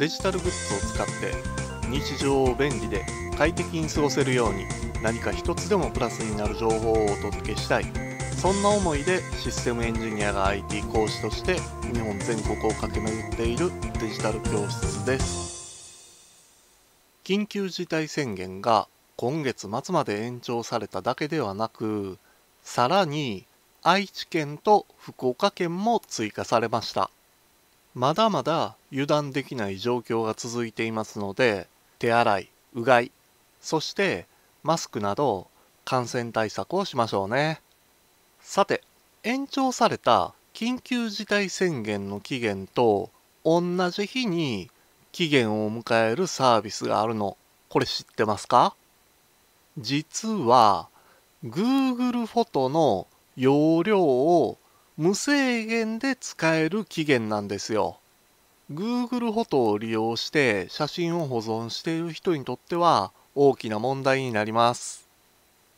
デジタルグッズを使って日常を便利で快適に過ごせるように何か一つでもプラスになる情報をお届けしたいそんな思いでシステムエンジニアが IT 講師として日本全国を駆け巡っているデジタル教室です緊急事態宣言が今月末まで延長されただけではなくさらに愛知県と福岡県も追加されましたまだまだ油断できない状況が続いていますので手洗いうがいそしてマスクなど感染対策をしましょうねさて延長された緊急事態宣言の期限と同じ日に期限を迎えるサービスがあるのこれ知ってますか実は Google フォトの容量を無制限で使える期限なんですよ。Google フォトを利用して写真を保存している人にとっては大きな問題になります。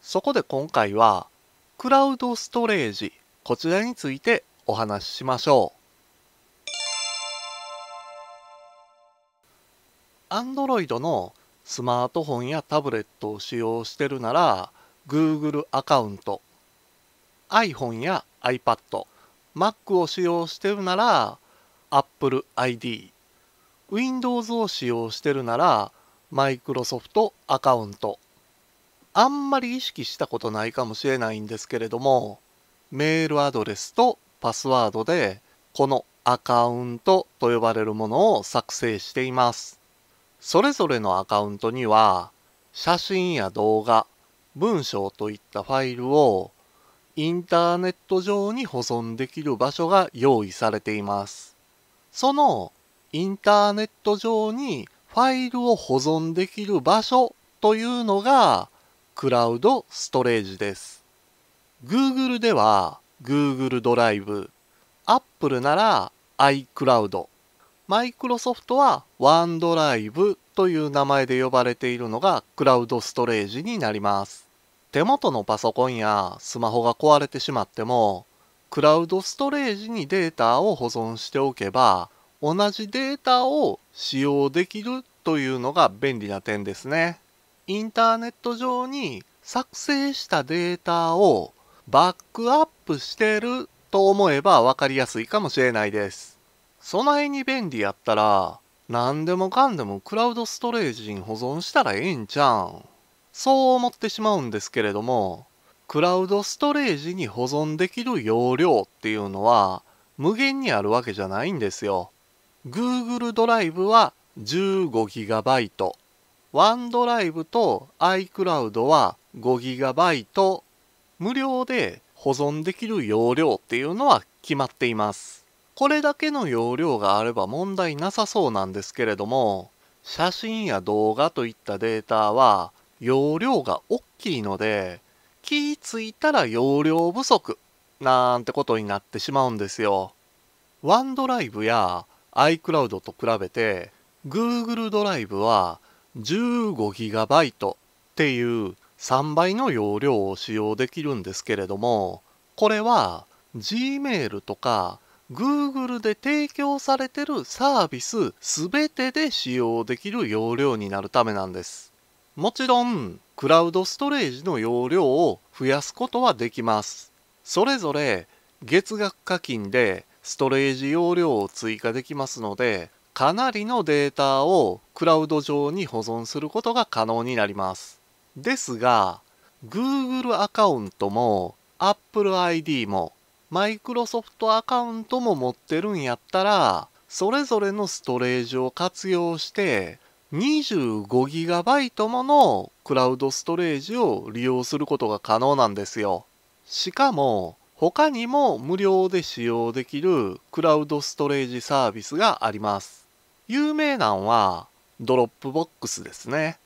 そこで今回はクラウドストレージこちらについてお話ししましょう。Android のスマートフォンやタブレットを使用してるなら Google アカウント iPhone や iPad Mac を使用してるなら Apple ID Windows を使用してるなら Microsoft アカウントあんまり意識したことないかもしれないんですけれどもメールアドレスとパスワードでこのアカウントと呼ばれるものを作成していますそれぞれのアカウントには写真や動画文章といったファイルをインターネット上に保存できる場所が用意されています。そのインターネット上にファイルを保存できる場所というのがクラウドストレージです。Google では Google ドライブ、Apple なら iCloud、Microsoft は OneDrive という名前で呼ばれているのがクラウドストレージになります。手元のパソコンやスマホが壊れてしまってもクラウドストレージにデータを保存しておけば同じデータを使用できるというのが便利な点ですね。インターネット上に作成したデータをバックアップしてると思えば分かりやすいかもしれないです。その辺に便利やったら何でもかんでもクラウドストレージに保存したらええんちゃうん。そう思ってしまうんですけれどもクラウドストレージに保存できる容量っていうのは無限にあるわけじゃないんですよ。Google ドライブは 15GB、OneDrive と iCloud は 5GB 無料で保存できる容量っていうのは決まっています。これだけの容量があれば問題なさそうなんですけれども写真や動画といったデータは容量が大きいので気付いたら容量不足なんてことになってしまうんですよ。ワンドライブや iCloud と比べて Google ドライブは 15GB っていう3倍の容量を使用できるんですけれどもこれは Gmail とか Google で提供されてるサービス全てで使用できる容量になるためなんです。もちろん、クラウドストレージの容量を増やすことはできます。それぞれ月額課金でストレージ容量を追加できますので、かなりのデータをクラウド上に保存することが可能になります。ですが、Google アカウントも Apple ID も Microsoft アカウントも持ってるんやったら、それぞれのストレージを活用して 25GB ものクラウドストレージを利用することが可能なんですよ。しかも他にも無料で使用できるクラウドストレージサービスがあります。有名なんはドロップボックスですね。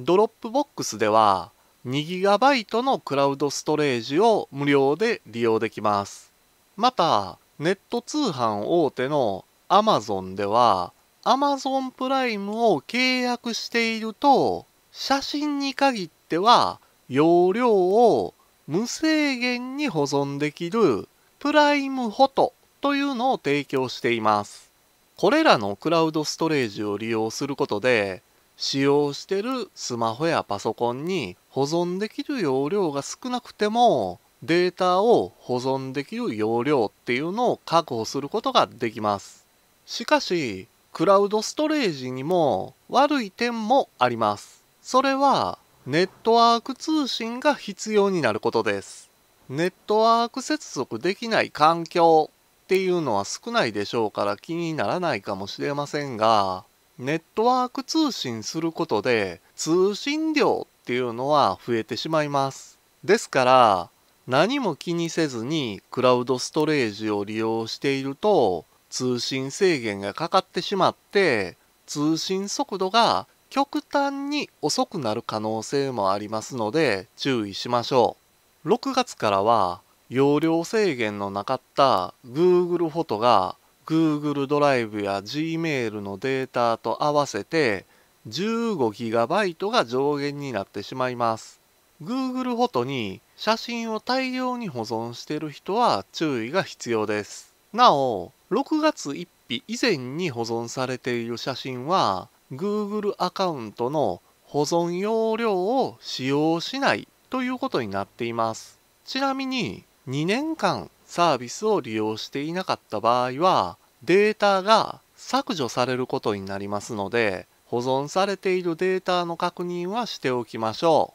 ドロップボックスでは 2GB のクラウドストレージを無料で利用できます。またネット通販大手の Amazon では Amazon プライムを契約していると、写真に限っては容量を無制限に保存できるプライムフォトというのを提供しています。これらのクラウドストレージを利用することで、使用してるスマホやパソコンに保存できる容量が少なくてもデータを保存できる容量っていうのを確保することができます。しかしクラウドストレージにも悪い点もあります。それはネットワーク通信が必要になることです。ネットワーク接続できない環境っていうのは少ないでしょうから気にならないかもしれませんが、ネットワーク通信することで通信量っていうのは増えてしまいます。ですから何も気にせずにクラウドストレージを利用していると通信制限がかかってしまって通信速度が極端に遅くなる可能性もありますので注意しましょう6月からは容量制限のなかった Google フォトが Google ドライブや Gmail のデータと合わせて 15GB が上限になってしまいます Google フォトに写真を大量に保存している人は注意が必要ですなお6月1日以前に保存されている写真は Google アカウントの保存容量を使用しないということになっていますちなみに2年間サービスを利用していなかった場合はデータが削除されることになりますので保存されているデータの確認はしておきましょ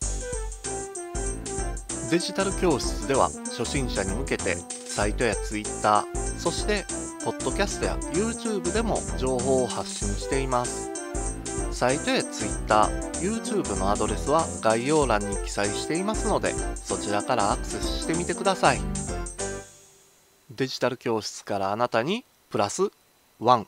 うデジタル教室では初心者に向けてサイトや Twitter、そして、ポッドキャストや YouTube でも情報を発信しています。サイトや Twitter、YouTube のアドレスは概要欄に記載していますので、そちらからアクセスしてみてください。デジタル教室からあなたにプラスワ1。